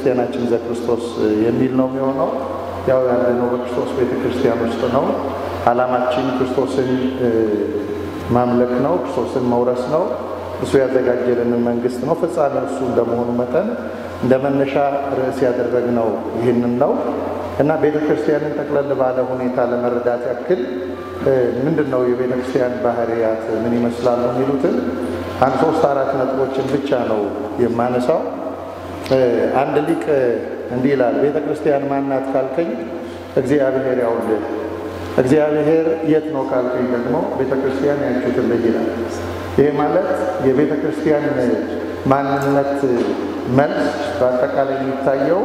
ቤተክርስቲያናችን ዘክርስቶስ የሚል ነው የሚሆነው። ያው ያለነው በክርስቶስ ቤተክርስቲያን ውስጥ ነው። ዓላማችን ክርስቶስን ማምለክ ነው። ክርስቶስን መውረስ ነው። እሱ ያዘጋጀልንን መንግስት ነው። ፍጻሜው እሱ እንደመሆኑ መጠን እንደ መነሻ ርዕስ ያደረግነው ይህንን ነው እና ቤተ ክርስቲያንን ጠቅለል ባለ ሁኔታ ለመረዳት ያክል ምንድን ነው የቤተ ክርስቲያን ባህሪያት ምን ይመስላሉ የሚሉትን አንድ ሶስት አራት ነጥቦችን ብቻ ነው የማነሳው። አንድ ሊቅ እንዲህ ይላል፣ ቤተ ክርስቲያን ማናት ካልከኝ እግዚአብሔር ያውል? እግዚአብሔር የት ነው ካልከኝ ደግሞ ቤተ ክርስቲያን ያችሁትልህ ይላል። ይሄ ማለት የቤተ ክርስቲያን ማንነት መልስ በአጠቃላይ የሚታየው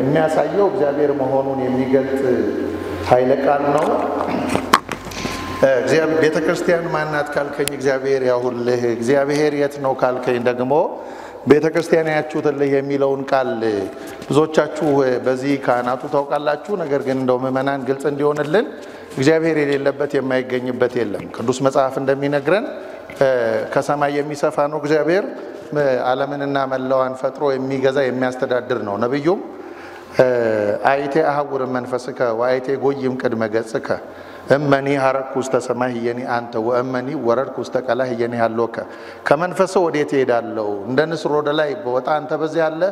የሚያሳየው እግዚአብሔር መሆኑን የሚገልጽ ኃይለ ቃል ነው። ቤተ ክርስቲያን ማናት ካልከኝ እግዚአብሔር ያሁልህ። እግዚአብሔር የት ነው ካልከኝ ደግሞ ቤተ ክርስቲያን ያችሁትልህ የሚለውን ቃል ብዙዎቻችሁ በዚህ ካህናቱ ታውቃላችሁ። ነገር ግን እንደው ምእመናን ግልጽ እንዲሆንልን እግዚአብሔር የሌለበት የማይገኝበት የለም። ቅዱስ መጽሐፍ እንደሚነግረን ከሰማይ የሚሰፋ ነው እግዚአብሔር ዓለምንና መላዋን ፈጥሮ የሚገዛ የሚያስተዳድር ነው። ነቢዩም አይቴ አህውር መንፈስከ ወአይቴ ጎይም ቅድመ ገጽከ እመኒ ሀረኩ ውስተ ሰማይ ህየኒ አንተ ወእመኒ ወረድኩ ውስተ ቀላይ ህየኒ ያለከ ወዴት ይሄዳለው? እንደ ንስር ወደ ላይ በወጣ አንተ በዚያ አለ፣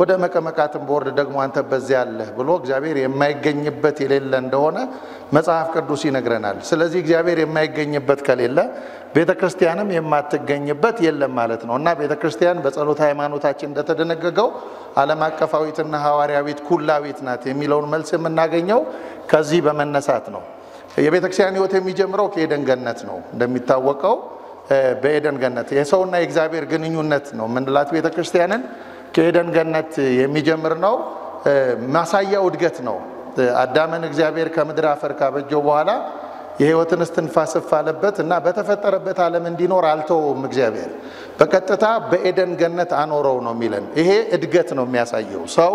ወደ መቀመቃትን በወርድ ደግሞ አንተ በዚያ አለ ብሎ እግዚአብሔር የማይገኝበት የሌለ እንደሆነ መጽሐፍ ቅዱስ ይነግረናል። ስለዚህ እግዚአብሔር የማይገኝበት ከሌለ ቤተ ክርስቲያንም የማትገኝበት የለም ማለት ነው እና ቤተ ክርስቲያን በጸሎት ሃይማኖታችን እንደተደነገገው ዓለም አቀፋዊትና ሐዋርያዊት ኩላዊት ናት የሚለውን መልስ የምናገኘው ከዚህ በመነሳት ነው። የቤተ ክርስቲያን ህይወት የሚጀምረው ከኤደን ገነት ነው። እንደሚታወቀው በኤደን ገነት የሰውና የእግዚአብሔር ግንኙነት ነው የምንላት ቤተ ክርስቲያንን ከኤደን ገነት የሚጀምር ነው። ማሳያው እድገት ነው። አዳምን እግዚአብሔር ከምድር አፈር ካበጀው በኋላ የህይወትን እስትንፋስ አለበት እና በተፈጠረበት ዓለም እንዲኖር አልተወውም። እግዚአብሔር በቀጥታ በኤደን ገነት አኖረው ነው የሚለን። ይሄ እድገት ነው የሚያሳየው ሰው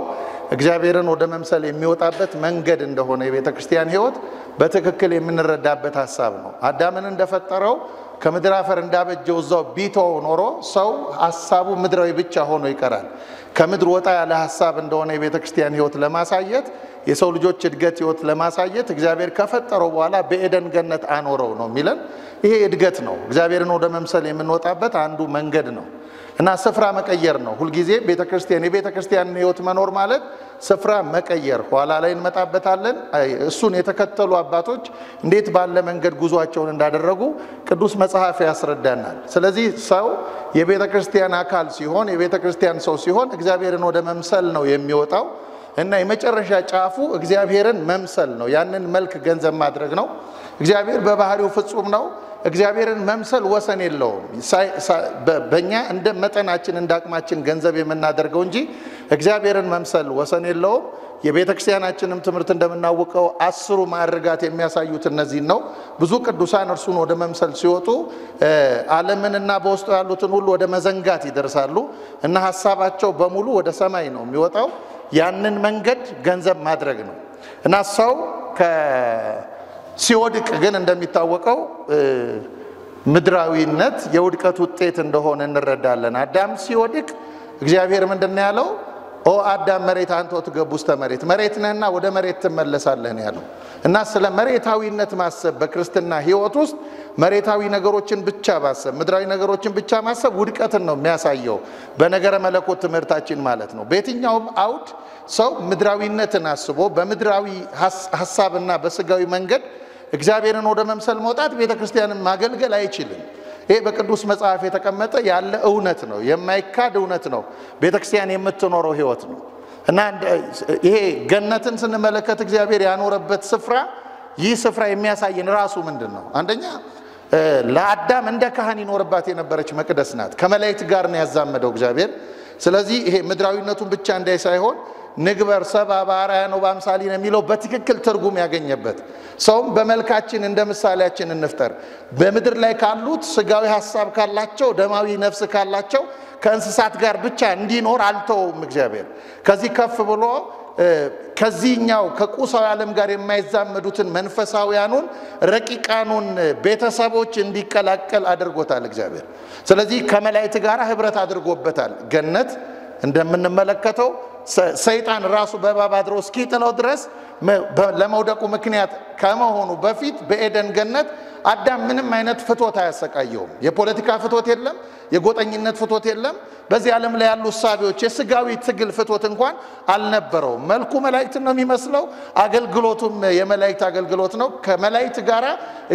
እግዚአብሔርን ወደ መምሰል የሚወጣበት መንገድ እንደሆነ የቤተ ክርስቲያን ህይወት በትክክል የምንረዳበት ሀሳብ ነው። አዳምን እንደፈጠረው ከምድር አፈር እንዳበጀው እዛው ቢቶ ኖሮ ሰው ሀሳቡ ምድራዊ ብቻ ሆኖ ይቀራል። ከምድር ወጣ ያለ ሀሳብ እንደሆነ የቤተ ክርስቲያን ህይወት ለማሳየት የሰው ልጆች እድገት ህይወት ለማሳየት እግዚአብሔር ከፈጠረው በኋላ በኤደን ገነት አኖረው ነው የሚለን። ይሄ እድገት ነው። እግዚአብሔርን ወደ መምሰል የምንወጣበት አንዱ መንገድ ነው። እና ስፍራ መቀየር ነው ሁልጊዜ ቤተክርስቲያን የቤተክርስቲያንን ህይወት መኖር ማለት ስፍራ መቀየር። ኋላ ላይ እንመጣበታለን። እሱን የተከተሉ አባቶች እንዴት ባለ መንገድ ጉዟቸውን እንዳደረጉ ቅዱስ መጽሐፍ ያስረዳናል። ስለዚህ ሰው የቤተክርስቲያን አካል ሲሆን፣ የቤተክርስቲያን ሰው ሲሆን እግዚአብሔርን ወደ መምሰል ነው የሚወጣው እና የመጨረሻ ጫፉ እግዚአብሔርን መምሰል ነው። ያንን መልክ ገንዘብ ማድረግ ነው። እግዚአብሔር በባህሪው ፍጹም ነው። እግዚአብሔርን መምሰል ወሰን የለውም። በእኛ እንደ መጠናችን እንደ አቅማችን ገንዘብ የምናደርገው እንጂ እግዚአብሔርን መምሰል ወሰን የለውም። የቤተ ክርስቲያናችንም ትምህርት እንደምናውቀው አስሩ ማዕርጋት የሚያሳዩት እነዚህን ነው። ብዙ ቅዱሳን እርሱን ወደ መምሰል ሲወጡ ዓለምንና በውስጡ ያሉትን ሁሉ ወደ መዘንጋት ይደርሳሉ እና ሀሳባቸው በሙሉ ወደ ሰማይ ነው የሚወጣው። ያንን መንገድ ገንዘብ ማድረግ ነው እና ሰው ሲወድቅ ግን እንደሚታወቀው ምድራዊነት የውድቀት ውጤት እንደሆነ እንረዳለን። አዳም ሲወድቅ እግዚአብሔር ምንድን ያለው? ኦ አዳም መሬት አንተ ትገቡ ውስተ መሬት፣ መሬት ነህና ወደ መሬት ትመለሳለህ ያለው እና ስለ መሬታዊነት ማሰብ በክርስትና ሕይወት ውስጥ መሬታዊ ነገሮችን ብቻ ማሰብ፣ ምድራዊ ነገሮችን ብቻ ማሰብ ውድቀትን ነው የሚያሳየው በነገረ መለኮት ትምህርታችን ማለት ነው። በየትኛውም አውድ ሰው ምድራዊነትን አስቦ በምድራዊ ሀሳብና በስጋዊ መንገድ እግዚአብሔርን ወደ መምሰል መውጣት ቤተ ክርስቲያንን ማገልገል አይችልም። ይሄ በቅዱስ መጽሐፍ የተቀመጠ ያለ እውነት ነው፣ የማይካድ እውነት ነው። ቤተ ክርስቲያን የምትኖረው ህይወት ነው እና ይሄ ገነትን ስንመለከት እግዚአብሔር ያኖረበት ስፍራ ይህ ስፍራ የሚያሳየን ራሱ ምንድን ነው? አንደኛ ለአዳም እንደ ካህን ይኖርባት የነበረች መቅደስ ናት። ከመላእክት ጋር ነው ያዛመደው እግዚአብሔር። ስለዚህ ይሄ ምድራዊነቱን ብቻ እንዳይ ሳይሆን ንግበር ሰብአ በአርአያነ ወበአምሳሊነ የሚለው በትክክል ትርጉም ያገኘበት ሰውም በመልካችን እንደ ምሳሌያችን እንፍጠር። በምድር ላይ ካሉት ስጋዊ ሀሳብ ካላቸው፣ ደማዊ ነፍስ ካላቸው ከእንስሳት ጋር ብቻ እንዲኖር አልተውም እግዚአብሔር። ከዚህ ከፍ ብሎ ከዚህኛው ከቁሳዊ ዓለም ጋር የማይዛመዱትን መንፈሳውያኑን ረቂቃኑን ቤተሰቦች እንዲቀላቀል አድርጎታል እግዚአብሔር። ስለዚህ ከመላእክት ጋር ህብረት አድርጎበታል። ገነት እንደምንመለከተው ሰይጣን ራሱ በእባብ አድሮ እስኪጥለው ድረስ ለመውደቁ ምክንያት ከመሆኑ በፊት በኤደን ገነት አዳም ምንም አይነት ፍቶት አያሰቃየውም። የፖለቲካ ፍቶት የለም፣ የጎጠኝነት ፍቶት የለም። በዚህ ዓለም ላይ ያሉ እሳቢዎች የስጋዊ ትግል ፍቶት እንኳን አልነበረውም። መልኩ መላእክትን ነው የሚመስለው፣ አገልግሎቱም የመላእክት አገልግሎት ነው። ከመላእክት ጋር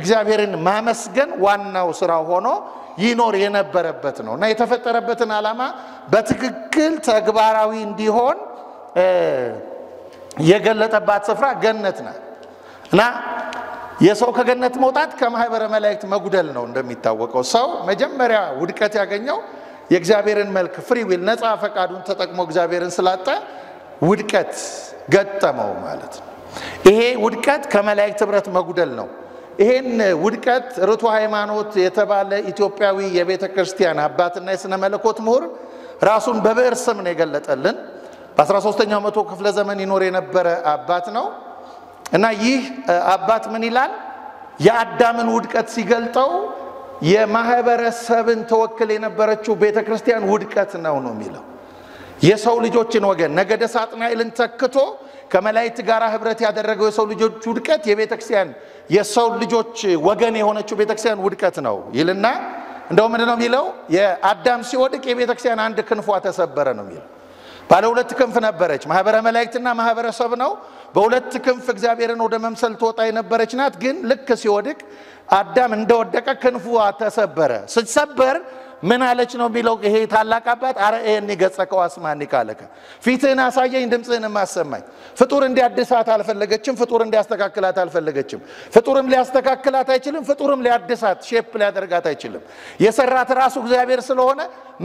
እግዚአብሔርን ማመስገን ዋናው ስራ ሆኖ ይኖር የነበረበት ነው እና የተፈጠረበትን ዓላማ በትክክል ተግባራዊ እንዲሆን የገለጠባት ስፍራ ገነት ናት እና የሰው ከገነት መውጣት ከማህበረ መላእክት መጉደል ነው። እንደሚታወቀው ሰው መጀመሪያ ውድቀት ያገኘው የእግዚአብሔርን መልክ ፍሪ ዊል ነፃ ፈቃዱን ተጠቅሞ እግዚአብሔርን ስላጠ ውድቀት ገጠመው ማለት ነው። ይሄ ውድቀት ከመላእክት ህብረት መጉደል ነው። ይሄን ውድቀት ርቱ ሃይማኖት የተባለ ኢትዮጵያዊ የቤተ ክርስቲያን አባትና የሥነ መለኮት ምሁር ራሱን በብዕር ስም ነው የገለጠልን። በ13ኛው መቶ ክፍለ ዘመን ይኖር የነበረ አባት ነው እና ይህ አባት ምን ይላል? የአዳምን ውድቀት ሲገልጠው የማህበረሰብን ተወክል የነበረችው ቤተ ክርስቲያን ውድቀት ነው ነው የሚለው የሰው ልጆችን ወገን ነገደ ሳጥናኤልን ተክቶ ከመላእክት ጋር ህብረት ያደረገው የሰው ልጆች ውድቀት የቤተክርስቲያን የሰው ልጆች ወገን የሆነችው ቤተክርስቲያን ውድቀት ነው ይልና እንደው ነው የሚለው የአዳም ሲወድቅ የቤተክርስቲያን አንድ ክንፏ ተሰበረ ነው የሚለው ባለ ሁለት ክንፍ ነበረች ማህበረ መላእክትና ማህበረሰብ ነው በሁለት ክንፍ እግዚአብሔርን ወደ መምሰል ትወጣ የነበረች ናት ግን ልክ ሲወድቅ አዳም እንደወደቀ ክንፏ ተሰበረ ስትሰበር ምን አለች ነው የሚለው ይሄ ታላቅ አባት አርኤኒ ገጸከ ወአስማኒ ቃለከ ፊትህን አሳየኝ ድምፅህን አሰማኝ ፍጡር እንዲያድሳት አልፈለገችም ፍጡር እንዲያስተካክላት አልፈለገችም ፍጡርም ሊያስተካክላት አይችልም ፍጡርም ሊያድሳት ሼፕ ሊያደርጋት አይችልም የሰራት ራሱ እግዚአብሔር ስለሆነ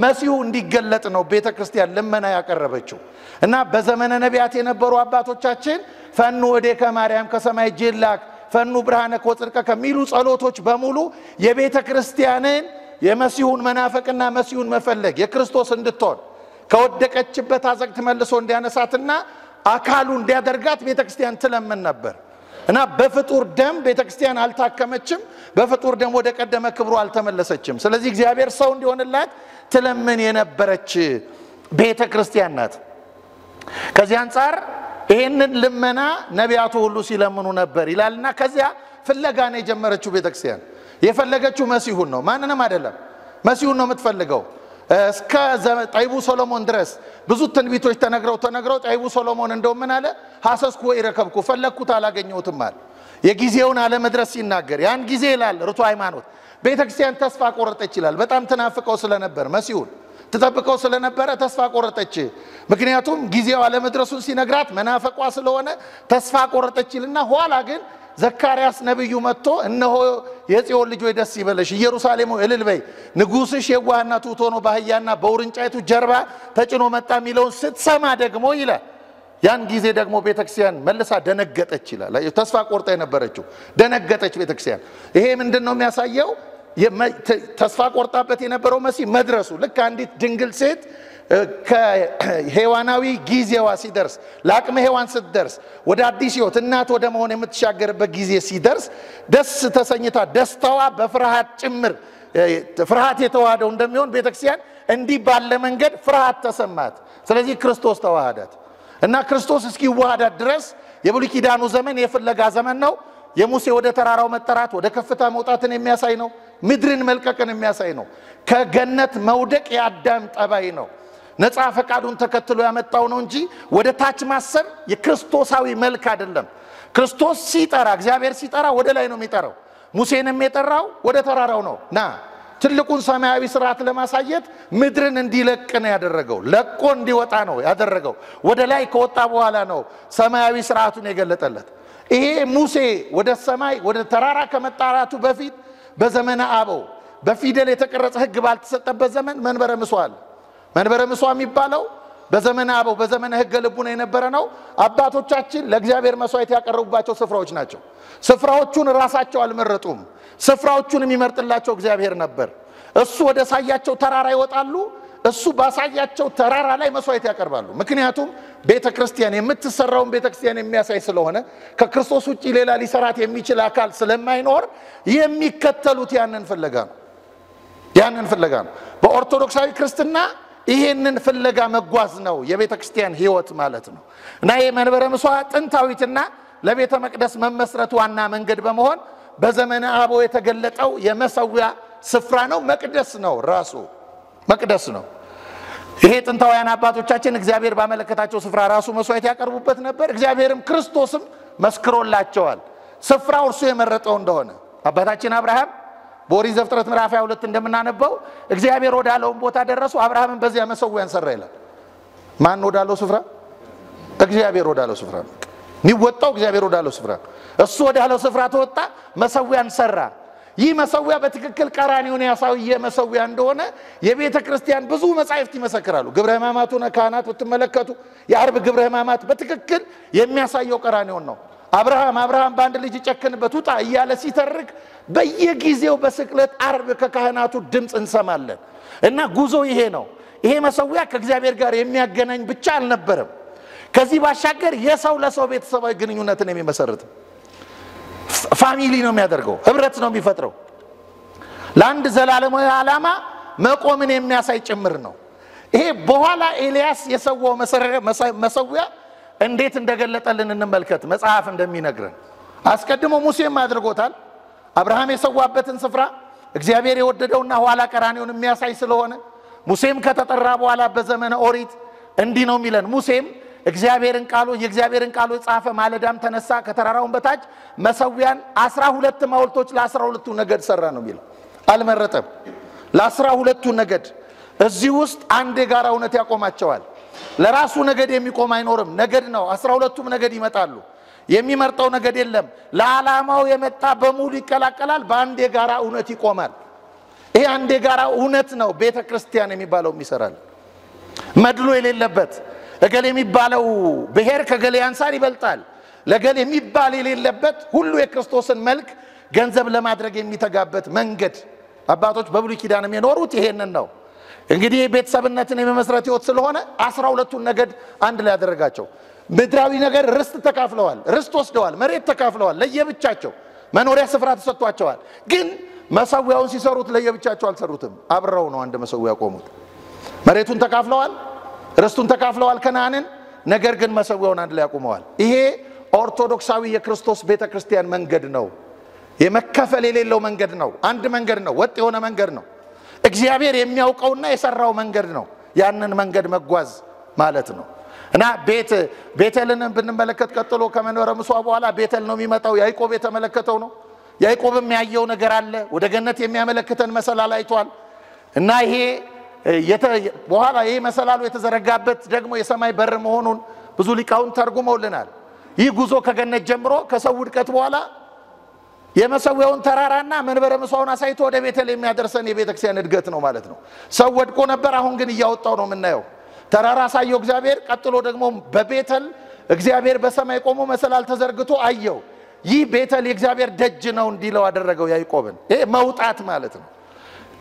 መሲሁ እንዲገለጥ ነው ቤተ ክርስቲያን ልመና ያቀረበችው እና በዘመነ ነቢያት የነበሩ አባቶቻችን ፈኑ ወዴ ከማርያም ከሰማይ ጅላክ ፈኑ ብርሃነ ከወፅድቀ ከሚሉ ጸሎቶች በሙሉ የቤተ ክርስቲያንን የመሲሁን መናፈቅና መሲሁን መፈለግ የክርስቶስ እንድትሆን ከወደቀችበት አዘግት መልሶ እንዲያነሳትና አካሉ እንዲያደርጋት ቤተ ክርስቲያን ትለምን ነበር እና በፍጡር ደም ቤተ ክርስቲያን አልታከመችም። በፍጡር ደም ወደ ቀደመ ክብሩ አልተመለሰችም። ስለዚህ እግዚአብሔር ሰው እንዲሆንላት ትለምን የነበረች ቤተ ክርስቲያን ናት። ከዚህ አንጻር ይህንን ልመና ነቢያቱ ሁሉ ሲለምኑ ነበር ይላልና ከዚያ ነው የጀመረችው ቤተክርስቲያን የፈለገችው መሲሁን ነው፣ ማንንም አይደለም። መሲሁን ነው የምትፈልገው። እስከ ጠይቡ ሶሎሞን ድረስ ብዙ ትንቢቶች ተነግረው ተነግረው ጠይቡ ሶሎሞን እንደው ምን አለ? ሐሰስኩ ወይ ረከብኩ ፈለግኩት አላገኘሁትም አለ። የጊዜውን አለመድረስ ሲናገር ያን ጊዜ ይላል ርቱ ሃይማኖት ቤተ ክርስቲያን ተስፋ ቆረጠች ይላል። በጣም ትናፍቀው ስለነበር መሲሁን ትጠብቀው ስለነበረ ተስፋ ቆረጠች። ምክንያቱም ጊዜው አለመድረሱን ሲነግራት መናፈቋ ስለሆነ ተስፋ ቆረጠችልና ኋላ ግን ዘካርያስ ነቢዩ መጥቶ እነሆ የጽዮን ልጆች ደስ ይበለሽ፣ ኢየሩሳሌም እልል በይ፣ ንጉሥሽ የዋህና ትሑት ሆኖ በአህያና በውርንጫይቱ ጀርባ ተጭኖ መጣ የሚለውን ስትሰማ ደግሞ ይላል ያን ጊዜ ደግሞ ቤተክርስቲያን መልሳ ደነገጠች ይላል። ተስፋ ቆርጣ የነበረችው ደነገጠች ቤተክርስቲያን። ይሄ ምንድን ነው የሚያሳየው? ተስፋ ቆርጣበት የነበረው መሲህ መድረሱ ልክ አንዲት ድንግል ሴት ከሔዋናዊ ጊዜዋ ሲደርስ ለአቅመ ሔዋን ስትደርስ ወደ አዲስ ህይወት እናት ወደ መሆን የምትሻገርበት ጊዜ ሲደርስ ደስ ተሰኝታ ደስታዋ በፍርሃት ጭምር ፍርሃት የተዋሃደው እንደሚሆን ቤተክርስቲያን እንዲህ ባለ መንገድ ፍርሃት ተሰማት። ስለዚህ ክርስቶስ ተዋሃዳት እና ክርስቶስ እስኪዋሃዳት ድረስ የብሉይ ኪዳኑ ዘመን የፍለጋ ዘመን ነው። የሙሴ ወደ ተራራው መጠራት ወደ ከፍታ መውጣትን የሚያሳይ ነው። ምድርን መልቀቅን የሚያሳይ ነው። ከገነት መውደቅ የአዳም ጠባይ ነው። ነፃ ፈቃዱን ተከትሎ ያመጣው ነው እንጂ ወደ ታች ማሰብ የክርስቶሳዊ መልክ አይደለም። ክርስቶስ ሲጠራ፣ እግዚአብሔር ሲጠራ ወደ ላይ ነው የሚጠራው። ሙሴንም የጠራው ወደ ተራራው ነው ና ትልቁን ሰማያዊ ስርዓት ለማሳየት ምድርን እንዲለቅ ነው ያደረገው። ለቆ እንዲወጣ ነው ያደረገው። ወደ ላይ ከወጣ በኋላ ነው ሰማያዊ ስርዓቱን የገለጠለት። ይሄ ሙሴ ወደ ሰማይ ወደ ተራራ ከመጣራቱ በፊት በዘመነ አበው በፊደል የተቀረጸ ሕግ ባልተሰጠበት ዘመን መንበረ ምሶ አለ። መንበረ ምሷ የሚባለው በዘመነ አበው በዘመነ ህገ ልቡና የነበረ ነው። አባቶቻችን ለእግዚአብሔር መስዋዕት ያቀረቡባቸው ስፍራዎች ናቸው። ስፍራዎቹን ራሳቸው አልመረጡም። ስፍራዎቹን የሚመርጥላቸው እግዚአብሔር ነበር። እሱ ወደ ሳያቸው ተራራ ይወጣሉ። እሱ ባሳያቸው ተራራ ላይ መስዋዕት ያቀርባሉ። ምክንያቱም ቤተ ክርስቲያን የምትሰራውን ቤተ ክርስቲያን የሚያሳይ ስለሆነ ከክርስቶስ ውጭ ሌላ ሊሰራት የሚችል አካል ስለማይኖር የሚከተሉት ያንን ፍለጋ ነው። ያንን ፍለጋ ነው። በኦርቶዶክሳዊ ክርስትና ይሄንን ፍለጋ መጓዝ ነው የቤተ ክርስቲያን ህይወት ማለት ነው እና ይህ መንበረ ምሷ ጥንታዊትና ለቤተ መቅደስ መመስረት ዋና መንገድ በመሆን በዘመነ አቦ የተገለጠው የመሰዊያ ስፍራ ነው። መቅደስ ነው፣ ራሱ መቅደስ ነው። ይሄ ጥንታውያን አባቶቻችን እግዚአብሔር ባመለከታቸው ስፍራ ራሱ መስዋዕት ያቀርቡበት ነበር። እግዚአብሔርም ክርስቶስም መስክሮላቸዋል፣ ስፍራው እርሱ የመረጠው እንደሆነ አባታችን አብርሃም በኦሪት ዘፍጥረት ምዕራፍ 22 እንደምናነበው እግዚአብሔር ወዳለውን ቦታ ደረሱ፣ አብርሃምን በዚያ መሰዊያን ሰራ ይላል። ማን ወዳለው ስፍራ? እግዚአብሔር ወዳለው ስፍራ ነው የሚወጣው። እግዚአብሔር ወዳለው ስፍራ እሱ ወዳለው ስፍራ ተወጣ፣ መሰዊያን ሰራ። ይህ መሰዊያ በትክክል ቀራንዮን ያሳየ መሰዊያ እንደሆነ የቤተ ክርስቲያን ብዙ መጻሕፍት ይመሰክራሉ። ግብረ ሕማማቱን ካህናት ብትመለከቱ የአርብ ግብረ ሕማማት በትክክል የሚያሳየው ቀራንዮን ነው። አብርሃም አብርሃም በአንድ ልጅ ጨክንበት ውጣ እያለ ሲተርክ በየጊዜው በስቅለት አርብ ከካህናቱ ድምፅ እንሰማለን እና ጉዞ ይሄ ነው። ይሄ መሰዊያ ከእግዚአብሔር ጋር የሚያገናኝ ብቻ አልነበረም። ከዚህ ባሻገር የሰው ለሰው ቤተሰባዊ ግንኙነትን የሚመሰርት ፋሚሊ ነው የሚያደርገው፣ ህብረት ነው የሚፈጥረው። ለአንድ ዘላለማዊ ዓላማ መቆምን የሚያሳይ ጭምር ነው። ይሄ በኋላ ኤልያስ የሰዋው መሰዊያ እንዴት እንደገለጠልን እንመልከት። መጽሐፍ እንደሚነግረን አስቀድሞ ሙሴም አድርጎታል። አብርሃም የሰዋበትን ስፍራ እግዚአብሔር የወደደውና ኋላ ቀራኔውን የሚያሳይ ስለሆነ ሙሴም ከተጠራ በኋላ በዘመነ ኦሪት እንዲህ ነው የሚለን ሙሴም እግዚአብሔርን ቃሉ የእግዚአብሔርን ቃሉ ጻፈ። ማለዳም ተነሳ፣ ከተራራውን በታች መሰዊያን አስራ ሁለት ሐውልቶች ለአስራ ሁለቱ ነገድ ሰራ ነው የሚለው። አልመረጠም፣ ለአስራ ሁለቱ ነገድ እዚህ ውስጥ አንድ የጋራ እውነት ያቆማቸዋል። ለራሱ ነገድ የሚቆም አይኖርም። ነገድ ነው። አስራ ሁለቱም ነገድ ይመጣሉ። የሚመርጠው ነገድ የለም። ለዓላማው የመጣ በሙሉ ይቀላቀላል። በአንድ የጋራ እውነት ይቆማል። ይሄ አንድ የጋራ እውነት ነው። ቤተ ክርስቲያን የሚባለው ይሰራል። መድሎ የሌለበት እገሌ የሚባለው ብሔር ከገሌ አንሳር ይበልጣል ለገሌ የሚባል የሌለበት ሁሉ የክርስቶስን መልክ ገንዘብ ለማድረግ የሚተጋበት መንገድ አባቶች በብሉይ ኪዳንም የኖሩት ይሄንን ነው። እንግዲህ ቤተሰብነትን የመመስረት ህይወት ስለሆነ አስራ ሁለቱን ነገድ አንድ ላይ ያደረጋቸው። ምድራዊ ነገር ርስት ተካፍለዋል፣ ርስት ወስደዋል፣ መሬት ተካፍለዋል፣ ለየብቻቸው መኖሪያ ስፍራ ተሰጥቷቸዋል። ግን መሰዊያውን ሲሰሩት ለየብቻቸው አልሰሩትም፣ አብረው ነው አንድ መሰዊያ ቆሙት። መሬቱን ተካፍለዋል፣ ርስቱን ተካፍለዋል ከነአንን፣ ነገር ግን መሰዊያውን አንድ ላይ ያቁመዋል ይሄ ኦርቶዶክሳዊ የክርስቶስ ቤተ ክርስቲያን መንገድ ነው። የመከፈል የሌለው መንገድ ነው። አንድ መንገድ ነው። ወጥ የሆነ መንገድ ነው። እግዚአብሔር የሚያውቀውና የሰራው መንገድ ነው ያንን መንገድ መጓዝ ማለት ነው እና ቤት ቤተልን ብንመለከት ቀጥሎ ከመኖረ ምሷ በኋላ ቤተል ነው የሚመጣው ያዕቆብ የተመለከተው ነው ያዕቆብም ያየው ነገር አለ ወደ ገነት የሚያመለክተን መሰላል አይቷል እና ይሄ በኋላ ይህ መሰላሉ የተዘረጋበት ደግሞ የሰማይ በር መሆኑን ብዙ ሊቃውን ተርጉመውልናል ይህ ጉዞ ከገነት ጀምሮ ከሰው ውድቀት በኋላ የመሰዊያውን ተራራና መንበረ ምሳውን አሳይቶ ወደ ቤተልሔም የሚያደርሰን የቤተክርስቲያን እድገት ነው ማለት ነው። ሰው ወድቆ ነበር፣ አሁን ግን እያወጣው ነው የምናየው። ተራራ አሳየው እግዚአብሔር። ቀጥሎ ደግሞ በቤተል እግዚአብሔር በሰማይ ቆሞ መሰላል ተዘርግቶ አየው። ይህ ቤተል የእግዚአብሔር ደጅ ነው እንዲለው አደረገው ያዕቆብን። ይሄ መውጣት ማለት ነው።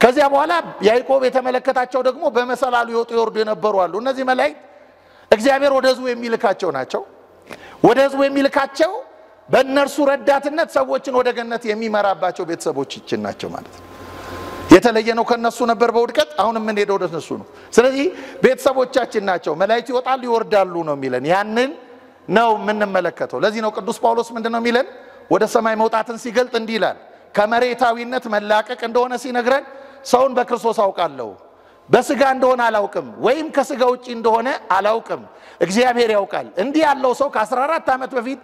ከዚያ በኋላ ያዕቆብ የተመለከታቸው ደግሞ በመሰላሉ ይወጡ ይወርዱ የነበሩ አሉ። እነዚህ መላእክት እግዚአብሔር ወደ ህዝቡ የሚልካቸው ናቸው። ወደ ህዝቡ የሚልካቸው በእነርሱ ረዳትነት ሰዎችን ወደ ገነት የሚመራባቸው ቤተሰቦች ይችን ናቸው ማለት ነው። የተለየ ነው ከነሱ ነበር በውድቀት አሁን የምንሄደው ወደ እነሱ ነው። ስለዚህ ቤተሰቦቻችን ናቸው። መላእክት ይወጣሉ ይወርዳሉ ነው የሚለን። ያንን ነው የምንመለከተው። ለዚህ ነው ቅዱስ ጳውሎስ ምንድን ነው የሚለን ወደ ሰማይ መውጣትን ሲገልጥ እንዲህ ይላል። ከመሬታዊነት መላቀቅ እንደሆነ ሲነግረን ሰውን በክርስቶስ አውቃለሁ በስጋ እንደሆነ አላውቅም፣ ወይም ከስጋ ውጭ እንደሆነ አላውቅም፣ እግዚአብሔር ያውቃል። እንዲህ ያለው ሰው ከ14 ዓመት በፊት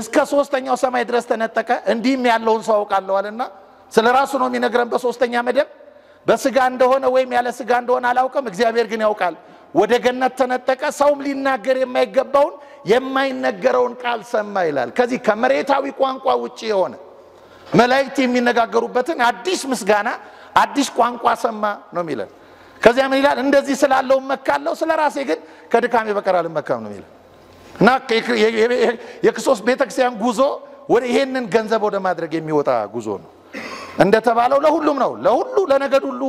እስከ ሶስተኛው ሰማይ ድረስ ተነጠቀ፣ እንዲህም ያለውን ሰው አውቃለዋልና ስለ ራሱ ነው የሚነግረን። በሶስተኛ መደብ በስጋ እንደሆነ ወይም ያለ ስጋ እንደሆነ አላውቅም፣ እግዚአብሔር ግን ያውቃል። ወደ ገነት ተነጠቀ፣ ሰውም ሊናገር የማይገባውን የማይነገረውን ቃል ሰማ ይላል። ከዚህ ከመሬታዊ ቋንቋ ውጭ የሆነ መላእክት የሚነጋገሩበትን አዲስ ምስጋና አዲስ ቋንቋ ሰማ ነው የሚለን። ከዚያ ምን ይላል? እንደዚህ ስላለው እመካለሁ፣ ስለ ራሴ ግን ከድካሜ በቀር አልመካም ነው የሚለው እና የክርስቶስ ቤተክርስቲያን ጉዞ ወደ ይሄንን ገንዘብ ወደ ማድረግ የሚወጣ ጉዞ ነው። እንደተባለው ለሁሉም ነው፣ ለሁሉ ለነገድ ሁሉ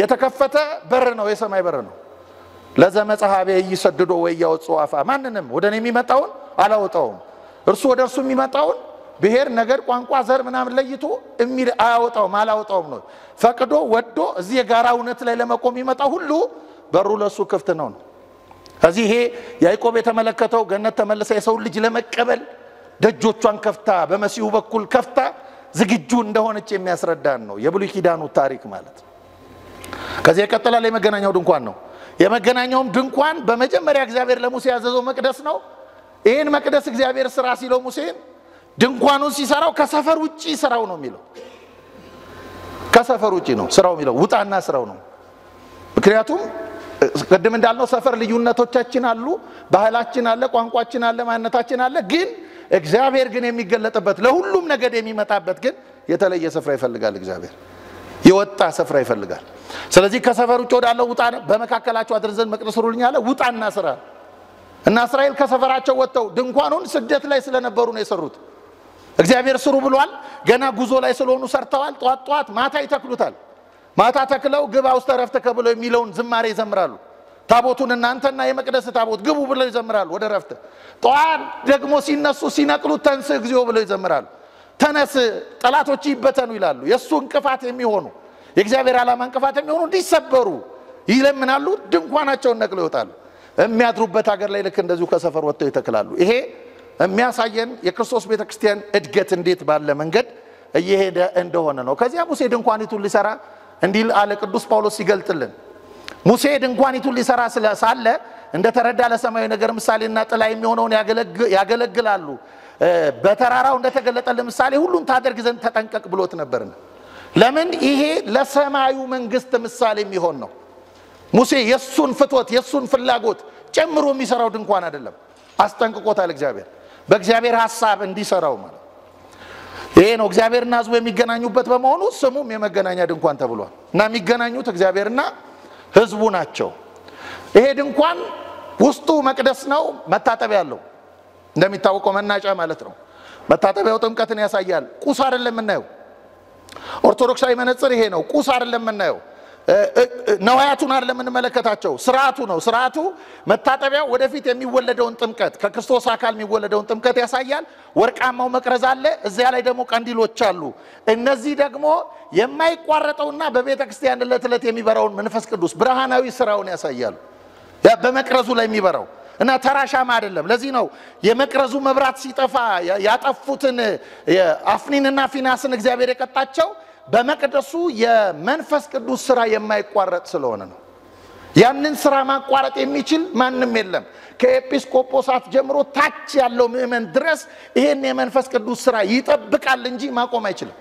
የተከፈተ በር ነው፣ የሰማይ በር ነው። ለዘመጽሐቤ እይሰድዶ ወይ ያወጽ አፋ ማንንም ወደ እኔ የሚመጣውን አላወጣውም፣ እርሱ ወደ እርሱ የሚመጣውን ብሔር፣ ነገድ፣ ቋንቋ፣ ዘር ምናምን ለይቶ የሚል አያወጣውም አላወጣውም ነው። ፈቅዶ ወዶ እዚህ የጋራ እውነት ላይ ለመቆም ይመጣ ሁሉ በሩ ለሱ ክፍት ነው ነው። ከዚህ ይሄ ያዕቆብ የተመለከተው ገነት ተመልሳ የሰው ልጅ ለመቀበል ደጆቿን ከፍታ በመሲሁ በኩል ከፍታ ዝግጁ እንደሆነች የሚያስረዳን ነው። የብሉይ ኪዳኑ ታሪክ ማለት ከዚህ ይቀጥላል። የመገናኛው ድንኳን ነው። የመገናኛውም ድንኳን በመጀመሪያ እግዚአብሔር ለሙሴ ያዘዘው መቅደስ ነው። ይህን መቅደስ እግዚአብሔር ስራ ሲለው ሙሴን ድንኳኑን ሲሰራው ከሰፈር ውጪ ስራው ነው የሚለው ከሰፈር ውጪ ነው ስራው የሚለው ውጣና ስራው ነው ምክንያቱም ቅድም እንዳልነው ሰፈር ልዩነቶቻችን አሉ ባህላችን አለ ቋንቋችን አለ ማንነታችን አለ ግን እግዚአብሔር ግን የሚገለጥበት ለሁሉም ነገድ የሚመጣበት ግን የተለየ ስፍራ ይፈልጋል እግዚአብሔር የወጣ ስፍራ ይፈልጋል ስለዚህ ከሰፈር ውጭ ወዳለው ውጣ በመካከላቸው አድር ዘንድ መቅደስ ሩልኝ አለ ውጣና ስራ እና እስራኤል ከሰፈራቸው ወጥተው ድንኳኑን ስደት ላይ ስለነበሩ ነው የሰሩት እግዚአብሔር ስሩ ብሏል። ገና ጉዞ ላይ ስለሆኑ ሰርተዋል። ጠዋት ጠዋት ማታ ይተክሉታል። ማታ ተክለው ግባ ውስጥ ረፍትከ ብለው የሚለውን ዝማሬ ይዘምራሉ። ታቦቱን እናንተና የመቅደስ ታቦት ግቡ ብለው ይዘምራሉ ወደ ረፍት። ጠዋት ደግሞ ሲነሱ ሲነቅሉት ተንስ እግዚኦ ብለው ይዘምራሉ። ተነስ ጠላቶች ይበተኑ ይላሉ። የእሱ እንቅፋት የሚሆኑ የእግዚአብሔር ዓላማ እንቅፋት የሚሆኑ እንዲሰበሩ ይለምናሉ። ድንኳናቸውን ነቅለው ይወጣሉ። የሚያድሩበት ሀገር ላይ ልክ እንደዚሁ ከሰፈር ወጥተው ይተክላሉ። ይሄ የሚያሳየን የክርስቶስ ቤተ ክርስቲያን እድገት እንዴት ባለ መንገድ እየሄደ እንደሆነ ነው። ከዚያ ሙሴ ድንኳኒቱን ሊሰራ እንዲል አለ ቅዱስ ጳውሎስ ሲገልጥልን። ሙሴ ድንኳኒቱን ሊሰራ ሳለ እንደተረዳ ለሰማያዊ ነገር ምሳሌና ጥላ የሚሆነውን ያገለግላሉ። በተራራው እንደተገለጠልን ምሳሌ ሁሉን ታደርግ ዘንድ ተጠንቀቅ ብሎት ነበርን። ለምን ይሄ ለሰማዩ መንግስት ምሳሌ የሚሆን ነው። ሙሴ የእሱን ፍትወት የእሱን ፍላጎት ጨምሮ የሚሰራው ድንኳን አይደለም። አስጠንቅቆታል እግዚአብሔር። በእግዚአብሔር ሀሳብ እንዲሰራው ማለት ይሄ ነው። እግዚአብሔርና ህዝቡ የሚገናኙበት በመሆኑ ስሙም የመገናኛ ድንኳን ተብሏል እና የሚገናኙት እግዚአብሔርና ህዝቡ ናቸው። ይሄ ድንኳን ውስጡ መቅደስ ነው፣ መታጠቢያ አለው። እንደሚታወቀው መናጫ ማለት ነው። መታጠቢያው ጥምቀትን ያሳያል። ቁስ አይደለም የምናየው። ኦርቶዶክሳዊ መነጽር ይሄ ነው። ቁስ አይደለም የምናየው። ነዋያቱን አይደለም የምንመለከታቸው፣ ስርዓቱ ነው። ስርዓቱ መታጠቢያው ወደፊት የሚወለደውን ጥምቀት ከክርስቶስ አካል የሚወለደውን ጥምቀት ያሳያል። ወርቃማው መቅረዝ አለ፣ እዚያ ላይ ደግሞ ቀንዲሎች አሉ። እነዚህ ደግሞ የማይቋረጠውና በቤተ ክርስቲያን ዕለት ዕለት የሚበራውን መንፈስ ቅዱስ ብርሃናዊ ስራውን ያሳያሉ። በመቅረዙ ላይ የሚበራው እና ተራሻማ አይደለም። ለዚህ ነው የመቅረዙ መብራት ሲጠፋ ያጠፉትን አፍኒንና ፊናስን እግዚአብሔር የቀጣቸው በመቅደሱ የመንፈስ ቅዱስ ስራ የማይቋረጥ ስለሆነ ነው። ያንን ስራ ማቋረጥ የሚችል ማንም የለም። ከኤጲስቆጶሳት ጀምሮ ታች ያለው ምእመን ድረስ ይህን የመንፈስ ቅዱስ ስራ ይጠብቃል እንጂ ማቆም አይችልም።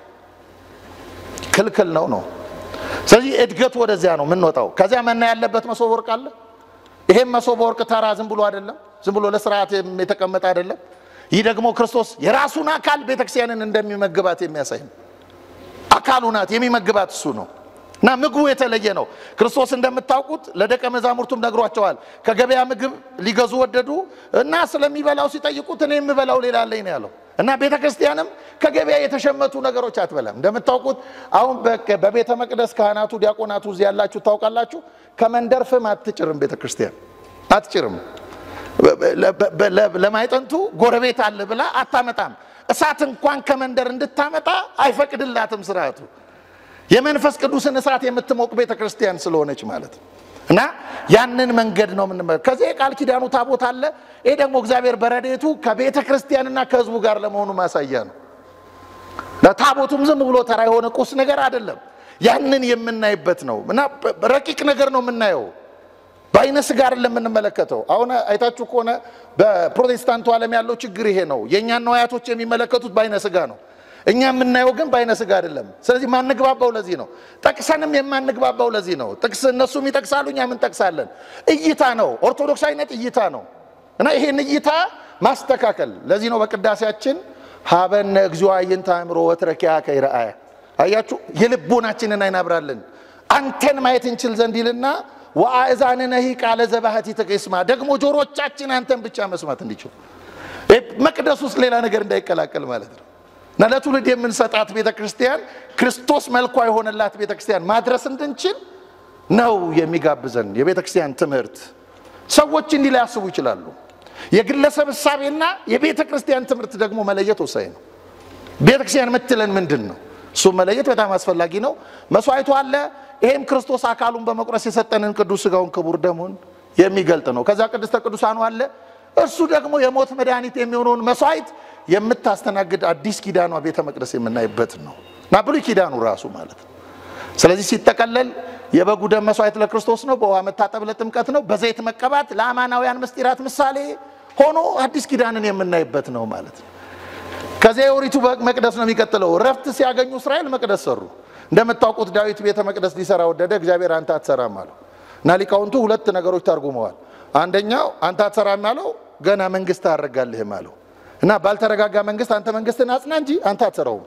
ክልክል ነው ነው። ስለዚህ እድገቱ ወደዚያ ነው የምንወጣው። ከዚያ መና ያለበት መሶበ ወርቅ አለ። ይሄም መሶበ ወርቅ ተራ ዝም ብሎ አይደለም፣ ዝም ብሎ ለስርዓት የተቀመጠ አይደለም። ይህ ደግሞ ክርስቶስ የራሱን አካል ቤተክርስቲያንን እንደሚመግባት የሚያሳይ ነው። አካሉ ናት የሚመግባት እሱ ነው እና ምግቡ የተለየ ነው ክርስቶስ እንደምታውቁት ለደቀ መዛሙርቱም ነግሯቸዋል ከገበያ ምግብ ሊገዙ ወደዱ እና ስለሚበላው ሲጠይቁት እኔ የምበላው ሌላ አለኝ ነው ያለው እና ቤተ ክርስቲያንም ከገበያ የተሸመቱ ነገሮች አትበላም እንደምታውቁት አሁን በቤተ መቅደስ ካህናቱ ዲያቆናቱ እዚህ ያላችሁ ታውቃላችሁ ከመንደር ፍም አትጭርም ቤተ ክርስቲያን አትጭርም ለማይጠንቱ ጎረቤት አለ ብላ አታመጣም እሳት እንኳን ከመንደር እንድታመጣ አይፈቅድላትም ስርዓቱ። የመንፈስ ቅዱስን እሳት የምትሞቅ ቤተ ክርስቲያን ስለሆነች ማለት ነው። እና ያንን መንገድ ነው ምንመ ከዚ የቃል ኪዳኑ ታቦት አለ። ይህ ደግሞ እግዚአብሔር በረዴቱ ከቤተ ክርስቲያንና ከህዝቡ ጋር ለመሆኑ ማሳያ ነው። ታቦቱም ዝም ብሎ ተራ የሆነ ቁስ ነገር አይደለም። ያንን የምናይበት ነው እና ረቂቅ ነገር ነው የምናየው። በአይነ ስጋ አይደለም የምንመለከተው። አሁን አይታችሁ ከሆነ በፕሮቴስታንቱ ዓለም ያለው ችግር ይሄ ነው። የእኛን ነዋያቶች የሚመለከቱት በአይነ ስጋ ነው። እኛ የምናየው ግን በአይነ ስጋ አይደለም። ስለዚህ ማንግባባው ለዚህ ነው። ጠቅሰንም የማንግባባው ለዚህ ነው። ጥቅስ እነሱም ይጠቅሳሉ፣ እኛም ምንጠቅሳለን እይታ ነው። ኦርቶዶክስ አይነት እይታ ነው እና ይሄን እይታ ማስተካከል ለዚህ ነው በቅዳሴያችን ሀበነ እግዚኦ አዕይንተ አእምሮ ወትረኪያ ከይረአያ አያችሁ፣ የልቦናችንን አይናብራልን አንተን ማየት እንችል ዘንድ ይልና ወአእዛንነሂ ቃለ ዘባህቲከ ተቀስማ ደግሞ ጆሮቻችን አንተን ብቻ መስማት እንዲችሉ መቅደስ ውስጥ ሌላ ነገር እንዳይቀላቀል ማለት ነው እና ለትውልድ የምንሰጣት ቤተ ክርስቲያን ክርስቶስ መልኳ የሆነላት ቤተ ክርስቲያን ማድረስ እንድንችል ነው የሚጋብዘን የቤተ ክርስቲያን ትምህርት ሰዎች እንዲህ ሊያስቡ ይችላሉ የግለሰብ እሳቤና የቤተ ክርስቲያን ትምህርት ደግሞ መለየት ወሳኝ ነው ቤተ ክርስቲያን የምትለን ምንድን ነው እሱ መለየት በጣም አስፈላጊ ነው መስዋዕቱ አለ ይሄም ክርስቶስ አካሉን በመቁረስ የሰጠንን ቅዱስ ስጋውን ክቡር ደሙን የሚገልጥ ነው። ከዛ ቅድስተ ቅዱሳኑ አለ። እርሱ ደግሞ የሞት መድኃኒት የሚሆነውን መስዋዕት የምታስተናግድ አዲስ ኪዳኗ ቤተ መቅደስ የምናይበት ነው እና ብሉይ ኪዳኑ ራሱ ማለት ነው። ስለዚህ ሲጠቀለል የበጉ ደም መስዋዕት ለክርስቶስ ነው። በውሃ መታጠብ ለጥምቀት ነው። በዘይት መቀባት ለአማናውያን ምስጢራት ምሳሌ ሆኖ አዲስ ኪዳንን የምናይበት ነው ማለት ነው። ከዚያ የኦሪቱ መቅደስ ነው የሚቀጥለው። እረፍት ሲያገኙ እስራኤል መቅደስ ሰሩ። እንደምታውቁት ዳዊት ቤተ መቅደስ ሊሰራ ወደደ፣ እግዚአብሔር አንተ አትሰራም አለው እና ሊቃውንቱ ሁለት ነገሮች ተርጉመዋል። አንደኛው አንተ አትሰራም አለው፣ ገና መንግስት አረጋልህም አለው እና ባልተረጋጋ መንግስት አንተ መንግስትን አጽና እንጂ አንተ አትሰራውም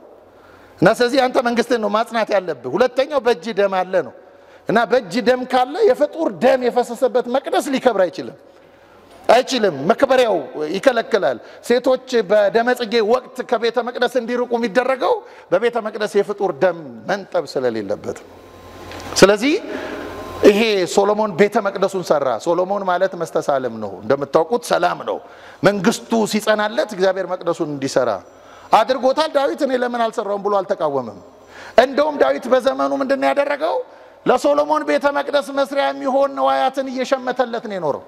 እና ስለዚህ አንተ መንግስትን ነው ማጽናት ያለብህ። ሁለተኛው በእጅ ደም አለ ነው እና በእጅ ደም ካለ የፍጡር ደም የፈሰሰበት መቅደስ ሊከብር አይችልም። አይችልም። መክበሪያው ይከለክላል። ሴቶች በደመጽጌ ወቅት ከቤተ መቅደስ እንዲርቁ የሚደረገው በቤተ መቅደስ የፍጡር ደም መንጠብ ስለሌለበት። ስለዚህ ይሄ ሶሎሞን ቤተ መቅደሱን ሰራ። ሶሎሞን ማለት መስተሳለም ነው፣ እንደምታውቁት ሰላም ነው። መንግስቱ ሲጸናለት እግዚአብሔር መቅደሱን እንዲሰራ አድርጎታል። ዳዊት እኔ ለምን አልሰራውም ብሎ አልተቃወምም። እንደውም ዳዊት በዘመኑ ምንድን ያደረገው ለሶሎሞን ቤተ መቅደስ መስሪያ የሚሆን ንዋያትን እየሸመተለት ነው የኖረው።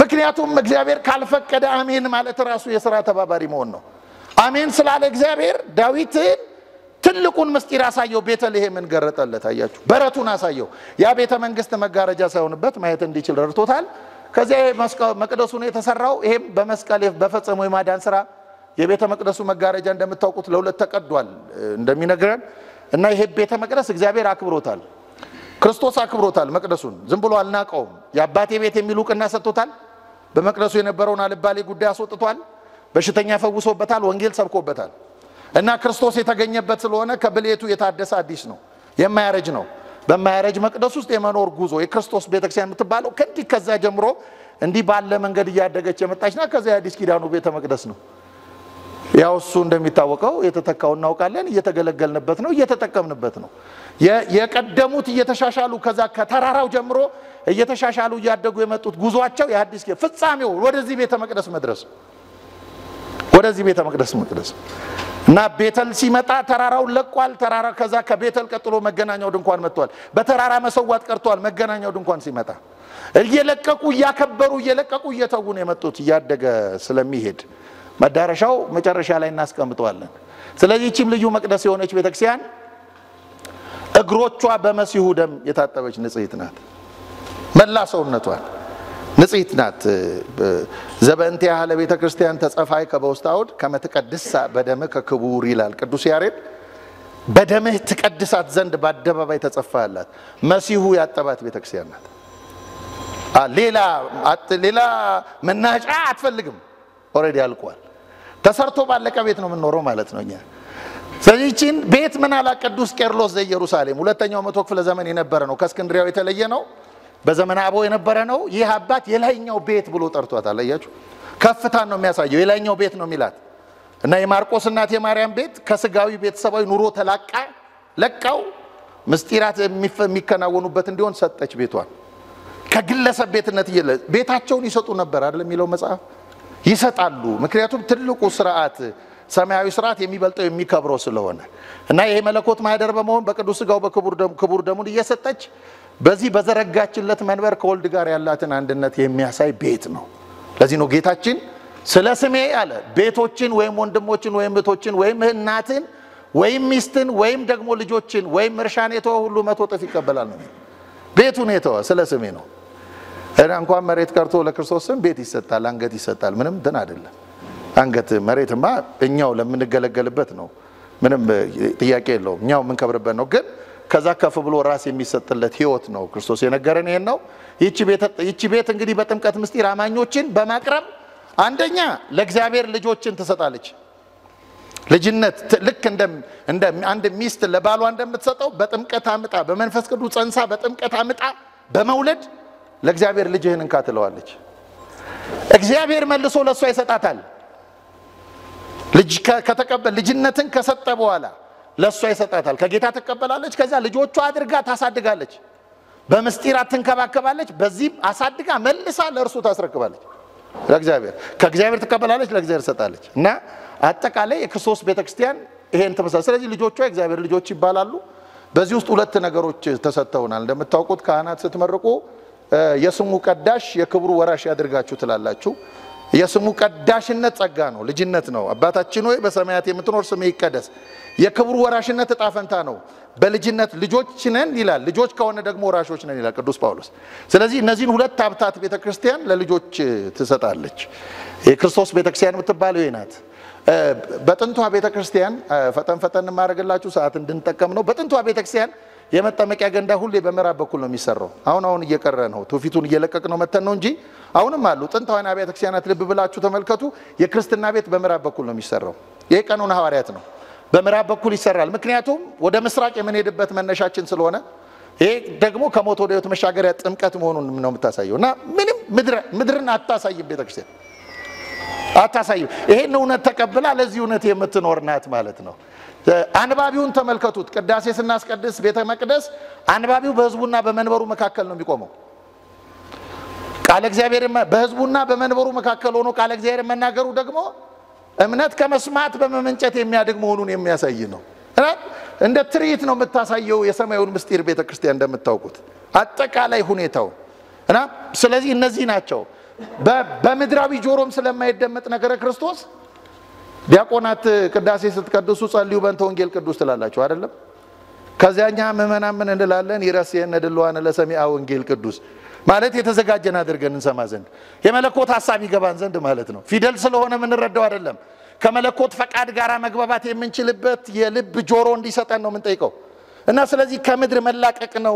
ምክንያቱም እግዚአብሔር ካልፈቀደ አሜን ማለት ራሱ የስራ ተባባሪ መሆን ነው። አሜን ስላለ እግዚአብሔር ዳዊትን ትልቁን ምስጢር አሳየው። ቤተልሔምን ገረጠለት። አያችሁ፣ በረቱን አሳየው። ያ ቤተ መንግስት መጋረጃ ሳይሆንበት ማየት እንዲችል ረድቶታል። ከዚያ መቅደሱ ነው የተሰራው። ይሄም በመስቀል በፈጸመው የማዳን ስራ የቤተ መቅደሱ መጋረጃ እንደምታውቁት ለሁለት ተቀዷል እንደሚነግረን እና ይሄ ቤተ መቅደስ እግዚአብሔር አክብሮታል። ክርስቶስ አክብሮታል። መቅደሱን ዝም ብሎ አልናቀውም። የአባቴ ቤት የሚል እውቅና ሰጥቶታል። በመቅደሱ የነበረውን አልባሌ ጉዳይ አስወጥቷል። በሽተኛ ፈውሶበታል። ወንጌል ሰብኮበታል። እና ክርስቶስ የተገኘበት ስለሆነ ከብሌቱ የታደሰ አዲስ ነው፣ የማያረጅ ነው። በማያረጅ መቅደስ ውስጥ የመኖር ጉዞ የክርስቶስ ቤተክርስቲያን የምትባለው ከዚህ ከዛ ጀምሮ እንዲህ ባለ መንገድ እያደገች ና ከዚያ የአዲስ ኪዳኑ ቤተ መቅደስ ነው። ያው እሱ እንደሚታወቀው የተተካው እናውቃለን። እየተገለገልንበት ነው፣ እየተጠቀምንበት ነው። የቀደሙት እየተሻሻሉ ከዛ ከተራራው ጀምሮ እየተሻሻሉ እያደጉ የመጡት ጉዟቸው የአዲስ ፍጻሜው ወደዚህ ቤተ መቅደስ መድረስ ወደዚህ ቤተ መቅደስ መቅደስ እና ቤተል ሲመጣ ተራራውን ለቋል። ተራራ ከዛ ከቤተል ቀጥሎ መገናኛው ድንኳን መጥቷል። በተራራ መሰዋት ቀርቷል። መገናኛው ድንኳን ሲመጣ እየለቀቁ እያከበሩ እየለቀቁ እየተውን የመጡት እያደገ ስለሚሄድ መዳረሻው መጨረሻ ላይ እናስቀምጠዋለን። ስለዚህ ይህችም ልዩ መቅደስ የሆነች ቤተክርስቲያን እግሮቿ በመሲሁ ደም የታጠበች ንጽሕት ናት። መላ ሰውነቷን ንጽሕት ናት። ያህለ ቤተ ክርስቲያን ተጸፋይ ከበውስተ አውድ ከመትቀድሳ በደምህ ከክቡር ይላል ቅዱስ ያሬድ። በደምህ ትቀድሳት ዘንድ በአደባባይ ተጸፋህላት። መሲሁ ያጠባት ቤተ ክርስቲያን ናት። ሌላ መናጫ አትፈልግም። ኦልሬዲ አልቋል። ተሰርቶ ባለቀ ቤት ነው የምንኖረው ማለት ነው እኛ። ስለዚህ ይህችን ቤት ምን አላ ቅዱስ ቄርሎስ ዘኢየሩሳሌም ሁለተኛው መቶ ክፍለ ዘመን የነበረ ነው። ከእስክንድሪያው የተለየ ነው። በዘመን አበው የነበረ ነው። ይህ አባት የላይኛው ቤት ብሎ ጠርቷታል። አያችሁ፣ ከፍታን ነው የሚያሳየው። የላይኛው ቤት ነው የሚላት እና የማርቆስ እናት የማርያም ቤት ከስጋዊ ቤተሰባዊ ኑሮ ተላቃ ለቃው ምስጢራት የሚከናወኑበት እንዲሆን ሰጠች ቤቷን። ከግለሰብ ቤትነት እየለ ቤታቸውን ይሰጡ ነበር አይደል የሚለው መጽሐፍ ይሰጣሉ። ምክንያቱም ትልቁ ስርዓት ሰማያዊ ስርዓት የሚበልጠው የሚከብረው ስለሆነ እና ይሄ መለኮት ማህደር በመሆን በቅዱስ ስጋው በክቡር ደሙን እየሰጠች በዚህ በዘረጋችለት መንበር ከወልድ ጋር ያላትን አንድነት የሚያሳይ ቤት ነው። ለዚህ ነው ጌታችን ስለ ስሜ አለ ቤቶችን ወይም ወንድሞችን ወይም እህቶችን ወይም እናትን ወይም ሚስትን ወይም ደግሞ ልጆችን ወይም እርሻን የተወ ሁሉ መቶ እጥፍ ይቀበላል ነው። ቤቱን የተወ ስለ ስሜ ነው። እና እንኳን መሬት ቀርቶ ለክርስቶስ ስም ቤት ይሰጣል፣ አንገት ይሰጣል። ምንም እንትን አይደለም። አንገት መሬትማ እኛው ለምንገለገልበት ነው። ምንም ጥያቄ የለውም። እኛው የምንከብርበት ነው። ግን ከዛ ከፍ ብሎ ራስ የሚሰጥለት ህይወት ነው። ክርስቶስ የነገረን ይሄን ነው። ይቺ ቤት እንግዲህ በጥምቀት ምስጢር አማኞችን በማቅረብ አንደኛ ለእግዚአብሔር ልጆችን ትሰጣለች። ልጅነት ልክ እንደ አንድ ሚስት ለባሏ እንደምትሰጠው በጥምቀት አምጣ በመንፈስ ቅዱስ ጸንሳ በጥምቀት አምጣ በመውለድ ለእግዚአብሔር ልጅህን እንካ ትለዋለች። እግዚአብሔር መልሶ ለእሷ ይሰጣታል። ልጅነትን ከሰጠ በኋላ ለእሷ ይሰጣታል። ከጌታ ትቀበላለች። ከዚያ ልጆቿ አድርጋ ታሳድጋለች። በምስጢራት ትንከባከባለች። በዚህም አሳድጋ መልሳ ለእርሱ ታስረክባለች። ለእግዚአብሔር ከእግዚአብሔር ትቀበላለች፣ ለእግዚአብሔር ትሰጣለች። እና አጠቃላይ የክርስቶስ ቤተክርስቲያን ይሄን ትመስላል። ስለዚህ ልጆቿ የእግዚአብሔር ልጆች ይባላሉ። በዚህ ውስጥ ሁለት ነገሮች ተሰጥተውናል። እንደምታውቁት ካህናት ስትመርቁ የስሙ ቀዳሽ የክብሩ ወራሽ ያድርጋችሁ ትላላችሁ። የስሙ ቀዳሽነት ጸጋ ነው፣ ልጅነት ነው። አባታችን ሆይ በሰማያት የምትኖር ስም ይቀደስ። የክብሩ ወራሽነት እጣ ፈንታ ነው። በልጅነት ልጆች ነን ይላል። ልጆች ከሆነ ደግሞ ወራሾች ነን ይላል ቅዱስ ጳውሎስ። ስለዚህ እነዚህን ሁለት ሀብታት ቤተ ክርስቲያን ለልጆች ትሰጣለች። የክርስቶስ ቤተ ክርስቲያን የምትባለው ናት። በጥንቷ ቤተ ክርስቲያን ፈጠን ፈጠን የማደርግላችሁ ሰዓት እንድንጠቀም ነው። በጥንቷ ቤተ ክርስቲያን የመጠመቂያ ገንዳ ሁሌ በምዕራብ በኩል ነው የሚሰራው። አሁን አሁን እየቀረ ነው፣ ትውፊቱን እየለቀቅ ነው መተን ነው እንጂ አሁንም አሉ። ጥንታውያን አብያተ ክርስቲያናት ልብ ብላችሁ ተመልከቱ። የክርስትና ቤት በምዕራብ በኩል ነው የሚሰራው። የቀኑን ቀኑን ሐዋርያት ነው። በምዕራብ በኩል ይሰራል። ምክንያቱም ወደ ምስራቅ የምንሄድበት መነሻችን ስለሆነ ይሄ ደግሞ ከሞት ወደ ህይወት መሻገሪያ ጥምቀት መሆኑን ነው የምታሳየው እና ምንም ምድርን አታሳይም ቤተክርስቲያን አታሳይም። ይሄን እውነት ተቀብላ ለዚህ እውነት የምትኖር ናት ማለት ነው። አንባቢውን ተመልከቱት። ቅዳሴ ስናስቀድስ ቤተ መቅደስ አንባቢው በህዝቡና በመንበሩ መካከል ነው የሚቆመው። ቃለ እግዚአብሔር በህዝቡና በመንበሩ መካከል ሆኖ ቃለ እግዚአብሔር መናገሩ ደግሞ እምነት ከመስማት በመመንጨት የሚያድግ መሆኑን የሚያሳይ ነው። እንደ ትርኢት ነው የምታሳየው የሰማዩን ምስጢር ቤተ ክርስቲያን እንደምታውቁት አጠቃላይ ሁኔታው እና ስለዚህ እነዚህ ናቸው። በምድራዊ ጆሮም ስለማይደመጥ ነገረ ክርስቶስ ዲያቆናት ቅዳሴ ስትቀድሱ ጸልዩ በእንተ ወንጌል ቅዱስ ትላላችሁ አይደለም? ከዚያኛ ምዕመናን ምን እንላለን? ይረስየነ ድልዋነ ለሰሚዐ ወንጌል ቅዱስ ማለት የተዘጋጀን አድርገን እንሰማ ዘንድ የመለኮት ሀሳብ ይገባን ዘንድ ማለት ነው። ፊደል ስለሆነ የምንረዳው አይደለም። ከመለኮት ፈቃድ ጋር መግባባት የምንችልበት የልብ ጆሮ እንዲሰጠን ነው የምንጠይቀው። እና ስለዚህ ከምድር መላቀቅ ነው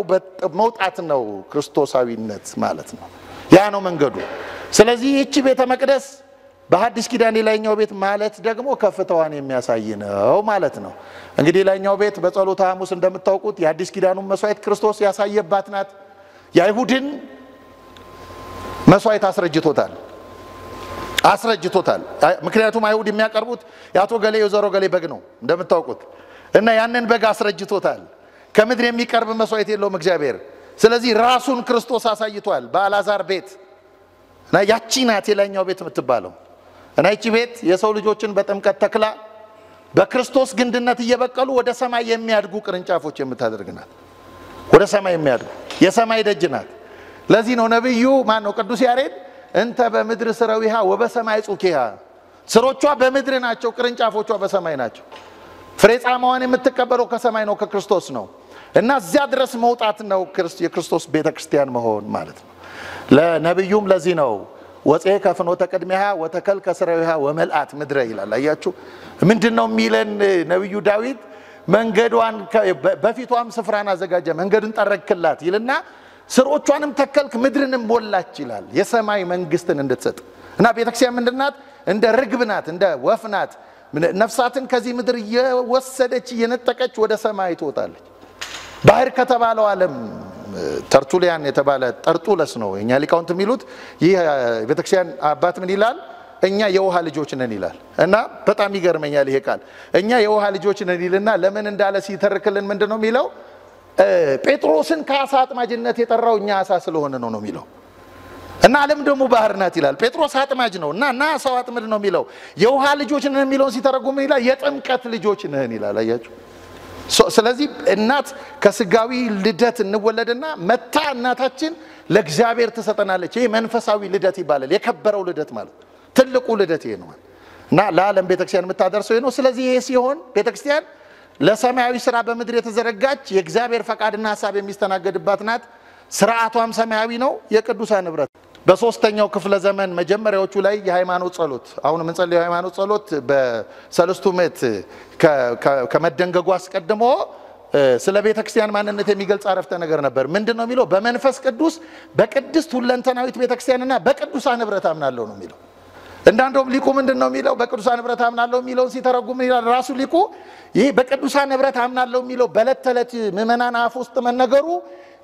መውጣት ነው ክርስቶሳዊነት ማለት ነው። ያ ነው መንገዱ። ስለዚህ ይቺ ቤተ መቅደስ በሐዲስ ኪዳን የላይኛው ቤት ማለት ደግሞ ከፍታዋን የሚያሳይ ነው ማለት ነው። እንግዲህ የላይኛው ቤት በጸሎተ ሐሙስ እንደምታውቁት የአዲስ ኪዳኑን መስዋዕት ክርስቶስ ያሳየባት ናት። የአይሁድን መስዋዕት አስረጅቶታል አስረጅቶታል። ምክንያቱም አይሁድ የሚያቀርቡት የአቶ ገሌ የዘሮ ገሌ በግ ነው እንደምታውቁት እና ያንን በግ አስረጅቶታል። ከምድር የሚቀርብ መስዋዕት የለውም እግዚአብሔር። ስለዚህ ራሱን ክርስቶስ አሳይቷል በአልዓዛር ቤት እና ያቺ ናት የላይኛው ቤት የምትባለው። እና ይቺ ቤት የሰው ልጆችን በጥምቀት ተክላ በክርስቶስ ግንድነት እየበቀሉ ወደ ሰማይ የሚያድጉ ቅርንጫፎች የምታደርግ ናት። ወደ ሰማይ የሚያድጉ የሰማይ ደጅ ናት። ለዚህ ነው ነቢዩ ማን ነው ቅዱስ ያሬድ እንተ በምድር ስረዊሃ ወበሰማይ ጹኪሃ፣ ስሮቿ በምድር ናቸው፣ ቅርንጫፎቿ በሰማይ ናቸው። ፍሬ ጻማዋን የምትቀበለው ከሰማይ ነው፣ ከክርስቶስ ነው። እና እዚያ ድረስ መውጣት ነው የክርስቶስ ቤተ ክርስቲያን መሆን ማለት ነው። ለነቢዩም ለዚህ ነው ወፄ ከፍኖተ ቅድሚያ ወተከል ከስራዊሃ ወመልአት ምድረ ይላል። አያችሁ ምንድን ነው የሚለን ነቢዩ ዳዊት መንገዷን በፊቷም ስፍራን አዘጋጀ መንገድን ጠረክላት ይልና ስሮቿንም ተከልክ ምድርንም ሞላች ይላል። የሰማይ መንግስትን እንድትሰጥ እና ቤተክርስቲያን ምንድናት? እንደ ርግብ ናት፣ እንደ ወፍ ናት። ነፍሳትን ከዚህ ምድር እየወሰደች እየነጠቀች ወደ ሰማይ ትወጣለች። ባህር ከተባለው ዓለም ተርቱሊያን የተባለ ጠርጡለስ ነው የኛ ሊቃውንት የሚሉት። ይህ ቤተክርስቲያን አባት ምን ይላል? እኛ የውሃ ልጆች ነን ይላል እና በጣም ይገርመኛል ይሄ ቃል እኛ የውሃ ልጆች ነን ይልና ለምን እንዳለ ሲተርክልን ምንድን ነው የሚለው? ጴጥሮስን ከአሳ አጥማጅነት የጠራው እኛ አሳ ስለሆነ ነው ነው የሚለው እና ዓለም ደግሞ ባህር ናት ይላል። ጴጥሮስ አጥማጅ ነው እና እና ሰው አጥምድ ነው የሚለው። የውሃ ልጆች ነን የሚለውን ሲተረጉም ይላል የጥምቀት ልጆች ነህን ይላል። አያችሁ ስለዚህ እናት ከስጋዊ ልደት እንወለድና መታ እናታችን ለእግዚአብሔር ትሰጠናለች። ይህ መንፈሳዊ ልደት ይባላል። የከበረው ልደት ማለት ትልቁ ልደት ይሄ ነው እና ለዓለም ቤተክርስቲያን የምታደርሰው ይሄ ነው። ስለዚህ ይሄ ሲሆን ቤተክርስቲያን ለሰማያዊ ስራ በምድር የተዘረጋች የእግዚአብሔር ፈቃድና ሀሳብ የሚስተናገድባት ናት። ስርዓቷም ሰማያዊ ነው፣ የቅዱሳን ንብረት በሶስተኛው ክፍለ ዘመን መጀመሪያዎቹ ላይ የሃይማኖት ጸሎት አሁን የምንጸልየው የሃይማኖት ጸሎት በሰለስቱ ምዕት ከመደንገጉ አስቀድሞ ስለ ቤተ ክርስቲያን ማንነት የሚገልጽ አረፍተ ነገር ነበር። ምንድን ነው የሚለው? በመንፈስ ቅዱስ በቅድስት ሁለንተናዊት ቤተ ክርስቲያንና በቅዱሳን ኅብረት አምናለሁ ነው የሚለው። እንዳንዶም ሊቁ ምንድን ነው የሚለው? በቅዱሳን ኅብረት አምናለሁ የሚለውን ሲተረጉም ይላል ራሱ ሊቁ ይህ በቅዱሳን ኅብረት አምናለሁ የሚለው በዕለት ተዕለት ምዕመናን አፍ ውስጥ መነገሩ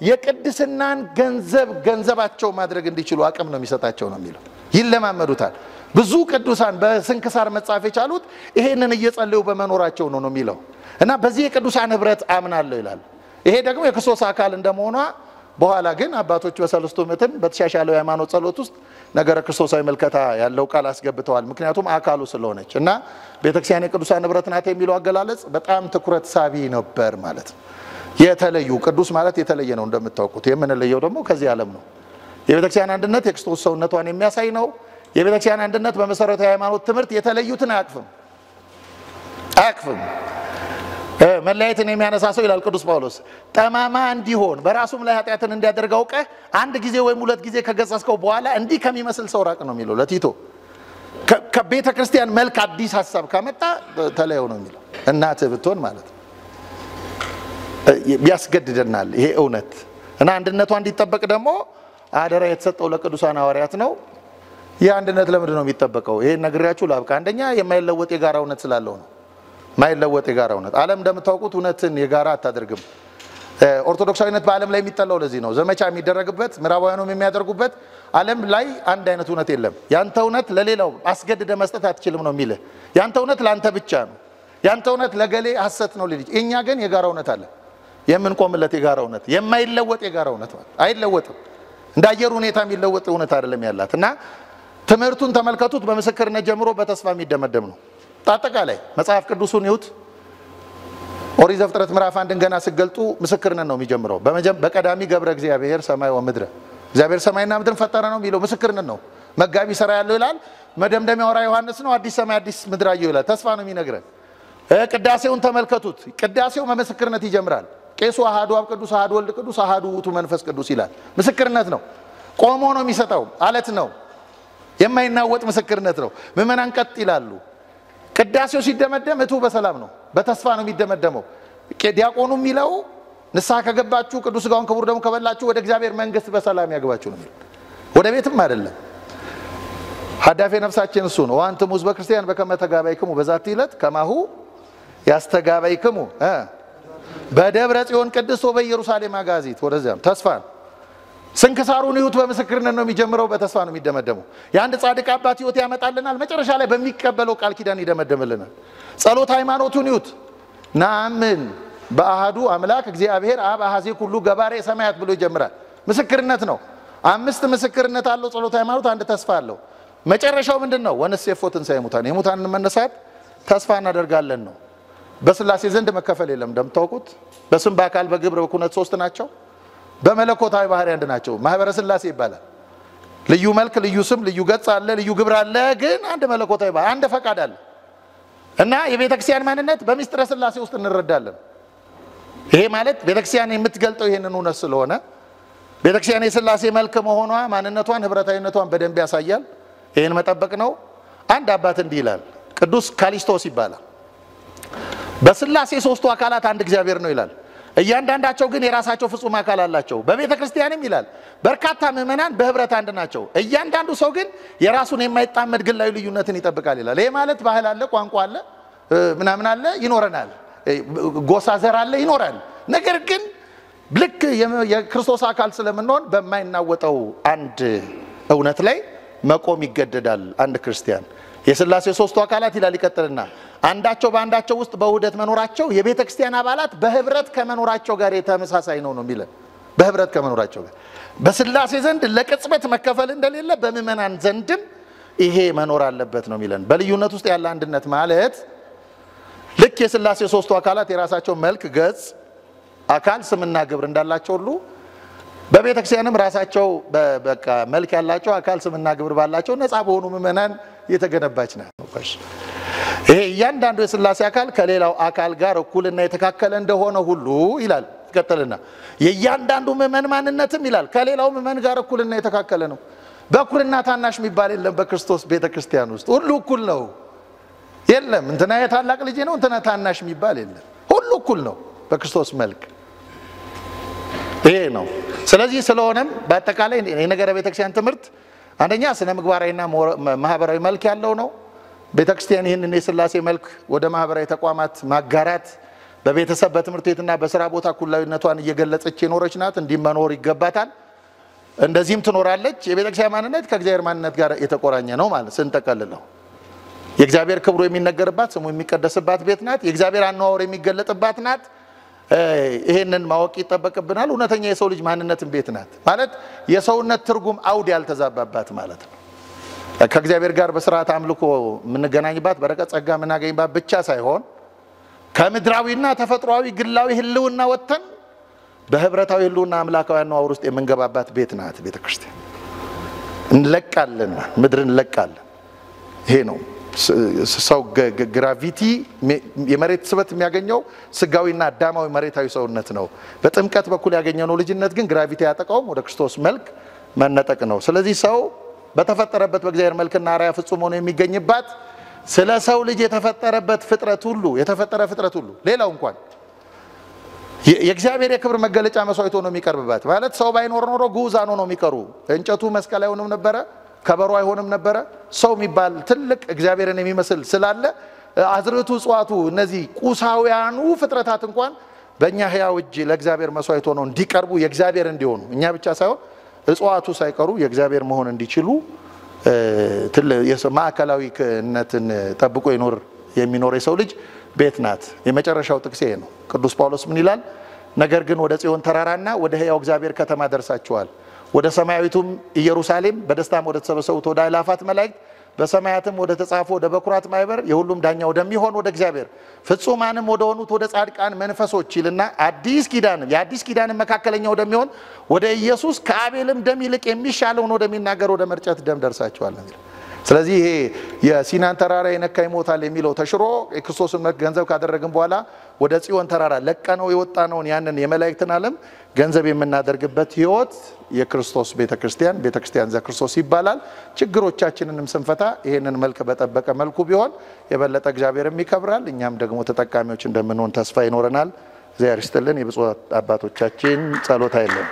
የቅድስናን ገንዘብ ገንዘባቸው ማድረግ እንዲችሉ አቅም ነው የሚሰጣቸው ነው የሚለው። ይለማመዱታል። ብዙ ቅዱሳን በስንክሳር መጻፍ የቻሉት ይሄንን እየጸለዩ በመኖራቸው ነው ነው የሚለው እና በዚህ የቅዱሳን ህብረት አምናለሁ ይላል። ይሄ ደግሞ የክርስቶስ አካል እንደመሆኗ በኋላ ግን አባቶች በሰለስቱ ምዕትም በተሻሻለው የሃይማኖት ጸሎት ውስጥ ነገረ ክርስቶሳዊ መልከታ ያለው ቃል አስገብተዋል። ምክንያቱም አካሉ ስለሆነች እና ቤተክርስቲያን የቅዱሳን ህብረት ናት የሚለው አገላለጽ በጣም ትኩረት ሳቢ ነበር ማለት ነው። የተለዩ ቅዱስ ማለት የተለየ ነው። እንደምታውቁት የምንለየው ደግሞ ከዚህ ዓለም ነው። የቤተክርስቲያን አንድነት የክርስቶስ ሰውነቷን የሚያሳይ ነው። የቤተክርስቲያን አንድነት በመሰረታዊ ሃይማኖት ትምህርት የተለዩትን አያቅፍም አያቅፍም። መለያየትን የሚያነሳ ሰው ይላል ቅዱስ ጳውሎስ ጠማማ እንዲሆን በራሱም ላይ ኃጢአትን እንዲያደርግ አውቀህ አንድ ጊዜ ወይም ሁለት ጊዜ ከገሰጽከው በኋላ እንዲህ ከሚመስል ሰው ራቅ ነው የሚለው ለቲቶ። ከቤተ ክርስቲያን መልክ አዲስ ሀሳብ ካመጣ ተለየው ነው የሚለው እናትህ ብትሆን ማለት ነው። ያስገድደናል ይሄ እውነት እና አንድነቷ እንዲጠበቅ ደግሞ አደራ የተሰጠው ለቅዱሳን ሐዋርያት ነው። ይህ አንድነት ለምንድን ነው የሚጠበቀው? ይሄን ነግሬያችሁ ላብቃ። አንደኛ የማይለወጥ የጋራ እውነት ስላለው ነው። ማይለወጥ የጋራ እውነት ዓለም እንደምታውቁት እውነትን የጋራ አታደርግም። ኦርቶዶክሳዊነት በዓለም ላይ የሚጠላው ለዚህ ነው። ዘመቻ የሚደረግበት ምዕራባውያኑም የሚያደርጉበት ዓለም ላይ አንድ አይነት እውነት የለም። ያንተ እውነት ለሌላው አስገድደ መስጠት አትችልም ነው የሚልህ። ያንተ እውነት ለአንተ ብቻ ነው። ያንተ እውነት ለገሌ ሐሰት ነው ልጅ። እኛ ግን የጋራ እውነት አለ። የምንቆምለት የጋራ እውነት የማይለወጥ የጋራ እውነት አይለወጥም። እንደ አየር ሁኔታ የሚለወጥ እውነት አይደለም ያላት እና ትምህርቱን ተመልከቱት። በምስክርነት ጀምሮ በተስፋ የሚደመደም ነው። አጠቃላይ መጽሐፍ ቅዱሱን ይሁት ኦሪት ዘፍጥረት ምዕራፍ አንድን ገና ስገልጡ ምስክርነት ነው የሚጀምረው። በቀዳሚ ገብረ እግዚአብሔር ሰማይ ወምድረ እግዚአብሔር ሰማይና ምድርን ፈጠረ ነው የሚለው ምስክርነት ነው። መጋቢ ሥራ ያለው ይላል። መደምደሚያ ወራ ዮሐንስ ነው። አዲስ ሰማይ አዲስ ምድር አየሁ ይላል። ተስፋ ነው የሚነግረን። ቅዳሴውን ተመልከቱት። ቅዳሴው በምስክርነት ይጀምራል። ቄሱ አሃዱ አብ ቅዱስ አሃዱ ወልድ ቅዱስ አሃዱ ውእቱ መንፈስ ቅዱስ ይላል። ምስክርነት ነው። ቆሞ ነው የሚሰጠው። አለት ነው። የማይናወጥ ምስክርነት ነው። ምእመናን ቀጥ ይላሉ። ቅዳሴው ሲደመደም እቱ በሰላም ነው፣ በተስፋ ነው የሚደመደመው። ዲያቆኑ የሚለው ንስሐ ከገባችሁ ቅዱስ ሥጋውን ክቡር ደግሞ ከበላችሁ ወደ እግዚአብሔር መንግስት በሰላም ያግባችሁ ነው። ወደ ቤትም አይደለም። ሀዳፌ ነፍሳችን እሱ ነው። ዋንትሙ ህዝበ ክርስቲያን በከመ ተጋባይክሙ በዛቲ ዕለት ከማሁ ያስተጋባይክሙ በደብረ ጽዮን ቅድስት በኢየሩሳሌም አጋዚት ወደዚያም ተስፋን ስንክሳሩን ይሁት በምስክርነት ነው የሚጀምረው፣ በተስፋ ነው የሚደመደመው። የአንድ ጻድቅ አባት ህይወት ያመጣልናል፣ መጨረሻ ላይ በሚቀበለው ቃል ኪዳን ይደመደምልናል። ጸሎት ሃይማኖቱን ይሁት ናምን በአህዱ አምላክ እግዚአብሔር አብ አሐዜ ሁሉ ገባሬ ሰማያት ብሎ ይጀምራል። ምስክርነት ነው። አምስት ምስክርነት አለው ጸሎት ሃይማኖት፣ አንድ ተስፋ አለው። መጨረሻው ምንድን ነው? ወንሴፎ ትንሣኤ ሙታን፣ መነሳት ተስፋ እናደርጋለን ነው። በስላሴ ዘንድ መከፈል የለም። እንደምታውቁት በስም በአካል በግብር በኩነት ሶስት ናቸው። በመለኮታዊ ባህሪ አንድ ናቸው። ማህበረ ስላሴ ይባላል። ልዩ መልክ፣ ልዩ ስም፣ ልዩ ገጽ አለ፣ ልዩ ግብር አለ። ግን አንድ መለኮታዊ ባህሪ፣ አንድ ፈቃድ አለ እና የቤተ ክርስቲያን ማንነት በሚስጥረ ስላሴ ውስጥ እንረዳለን። ይሄ ማለት ቤተ ክርስቲያን የምትገልጠው ይህንን እውነት ስለሆነ ቤተ ክርስቲያን የስላሴ መልክ መሆኗ ማንነቷን፣ ህብረታዊነቷን በደንብ ያሳያል። ይህን መጠበቅ ነው። አንድ አባት እንዲህ ይላል። ቅዱስ ካሊስቶስ ይባላል። በስላሴ ሶስቱ አካላት አንድ እግዚአብሔር ነው ይላል። እያንዳንዳቸው ግን የራሳቸው ፍጹም አካል አላቸው። በቤተ ክርስቲያንም ይላል በርካታ ምዕመናን በህብረት አንድ ናቸው። እያንዳንዱ ሰው ግን የራሱን የማይጣመድ ግላዊ ልዩነትን ይጠብቃል ይላል። ይህ ማለት ባህል አለ፣ ቋንቋ አለ፣ ምናምን አለ፣ ይኖረናል። ጎሳ ዘር አለ፣ ይኖራል። ነገር ግን ልክ የክርስቶስ አካል ስለምንሆን በማይናወጠው አንድ እውነት ላይ መቆም ይገደዳል አንድ ክርስቲያን። የስላሴ ሶስቱ አካላት ይላል ይቀጥልና አንዳቸው በአንዳቸው ውስጥ በውህደት መኖራቸው የቤተ ክርስቲያን አባላት በህብረት ከመኖራቸው ጋር የተመሳሳይ ነው ነው የሚለን። በህብረት ከመኖራቸው ጋር በስላሴ ዘንድ ለቅጽበት መከፈል እንደሌለ በምእመናን ዘንድም ይሄ መኖር አለበት ነው የሚለን። በልዩነት ውስጥ ያለ አንድነት ማለት ልክ የስላሴ ሶስቱ አካላት የራሳቸው መልክ፣ ገጽ፣ አካል፣ ስምና ግብር እንዳላቸው ሁሉ በቤተ ክርስቲያንም ራሳቸው በቃ መልክ ያላቸው አካል፣ ስምና ግብር ባላቸው ነፃ በሆኑ ምእመናን የተገነባች ናት። ይሄ እያንዳንዱ የስላሴ አካል ከሌላው አካል ጋር እኩልና የተካከለ እንደሆነ ሁሉ ይላል ይቀጥልና የእያንዳንዱ ምእመን ማንነትም ይላል ከሌላው ምእመን ጋር እኩልና የተካከለ ነው። በኩልና ታናሽ የሚባል የለም። በክርስቶስ ቤተ ክርስቲያን ውስጥ ሁሉ እኩል ነው። የለም እንትና የታላቅ ልጅ ነው እንትና ታናሽ የሚባል የለም። ሁሉ እኩል ነው በክርስቶስ መልክ። ይሄ ነው። ስለዚህ ስለሆነም በአጠቃላይ የነገረ ቤተክርስቲያን ትምህርት አንደኛ ስነ ምግባራዊና ማህበራዊ መልክ ያለው ነው። ቤተክርስቲያን ይህንን የስላሴ መልክ ወደ ማህበራዊ ተቋማት ማጋራት በቤተሰብ በትምህርት ቤትና በስራ ቦታ ኩላዊነቷን እየገለጸች የኖረች ናት። እንዲህ መኖር ይገባታል። እንደዚህም ትኖራለች። የቤተክርስቲያን ማንነት ከእግዚአብሔር ማንነት ጋር የተቆራኘ ነው ማለት ስንጠቀልለው፣ የእግዚአብሔር ክብሩ የሚነገርባት ስሙ የሚቀደስባት ቤት ናት። የእግዚአብሔር አነዋወር የሚገለጥባት ናት። ይህንን ማወቅ ይጠበቅብናል። እውነተኛ የሰው ልጅ ማንነትን ቤት ናት ማለት የሰውነት ትርጉም አውድ ያልተዛባባት ማለት ነው። ከእግዚአብሔር ጋር በስርዓት አምልኮ የምንገናኝባት በረከት ጸጋ የምናገኝባት ብቻ ሳይሆን ከምድራዊና ተፈጥሯዊ ግላዊ ህልውና ወጥተን በህብረታዊ ህልውና አምላካዊ አነዋወር ውስጥ የምንገባባት ቤት ናት ቤተ ክርስቲያን። እንለቃለን፣ ምድር እንለቃለን። ይሄ ነው ሰው ግራቪቲ የመሬት ስበት የሚያገኘው ስጋዊና አዳማዊ መሬታዊ ሰውነት ነው። በጥምቀት በኩል ያገኘነው ልጅነት ግን ግራቪቲ ያጠቃውም ወደ ክርስቶስ መልክ መነጠቅ ነው። ስለዚህ ሰው በተፈጠረበት በእግዚአብሔር መልክና ራያ ፍጹም ሆኖ የሚገኝባት ስለ ሰው ልጅ የተፈጠረበት ፍጥረት ሁሉ የተፈጠረ ፍጥረት ሁሉ ሌላው እንኳን የእግዚአብሔር የክብር መገለጫ መስዋዕት ሆኖ የሚቀርብባት ማለት ሰው ባይኖር ኖሮ ግዑዛን ሆኖ የሚቀሩ እንጨቱ መስቀል አይሆንም ነበረ፣ ከበሮ አይሆንም ነበረ። ሰው የሚባል ትልቅ እግዚአብሔርን የሚመስል ስላለ አዝርቱ፣ እጽዋቱ፣ እነዚህ ቁሳውያኑ ፍጥረታት እንኳን በእኛ ህያው እጅ ለእግዚአብሔር መስዋዕት ሆነው እንዲቀርቡ የእግዚአብሔር እንዲሆኑ እኛ ብቻ ሳይሆን እጽዋቱ ሳይቀሩ የእግዚአብሔር መሆን እንዲችሉ ማዕከላዊነትን ጠብቆ ይኖር የሚኖር የሰው ልጅ ቤት ናት። የመጨረሻው ጥቅሴ ነው። ቅዱስ ጳውሎስ ምን ይላል? ነገር ግን ወደ ጽዮን ተራራና ወደ ሕያው እግዚአብሔር ከተማ ደርሳችኋል፣ ወደ ሰማያዊቱም ኢየሩሳሌም በደስታም ወደ ተሰበሰቡት ወደ አእላፋት መላእክት በሰማያትም ወደ ተጻፉ ወደ በኩራት ማይበር የሁሉም ዳኛ ወደሚሆን ወደ እግዚአብሔር ፍጹማንም ወደሆኑት ወደ ጻድቃን መንፈሶች ይልና አዲስ ኪዳንም የአዲስ ኪዳንም መካከለኛ ወደሚሆን ወደ ኢየሱስ ከአቤልም ደም ይልቅ የሚሻለውን ወደሚናገር ወደ መርጨት ደም ደርሳችኋል። ስለዚህ ይሄ የሲናን ተራራ የነካ ይሞታል የሚለው ተሽሮ የክርስቶስን ገንዘብ ካደረግን በኋላ ወደ ጽዮን ተራራ ለቀነው የወጣነውን ያንን የመላእክትን ዓለም ገንዘብ የምናደርግበት ህይወት የክርስቶስ ቤተክርስቲያን ቤተክርስቲያን ዘ ክርስቶስ ይባላል። ችግሮቻችንንም ስንፈታ ይህንን መልክ በጠበቀ መልኩ ቢሆን የበለጠ እግዚአብሔርም ይከብራል፣ እኛም ደግሞ ተጠቃሚዎች እንደምንሆን ተስፋ ይኖረናል። እግዚአብሔር ይስጥልን። የብፁዕ አባቶቻችን ጸሎት አይለን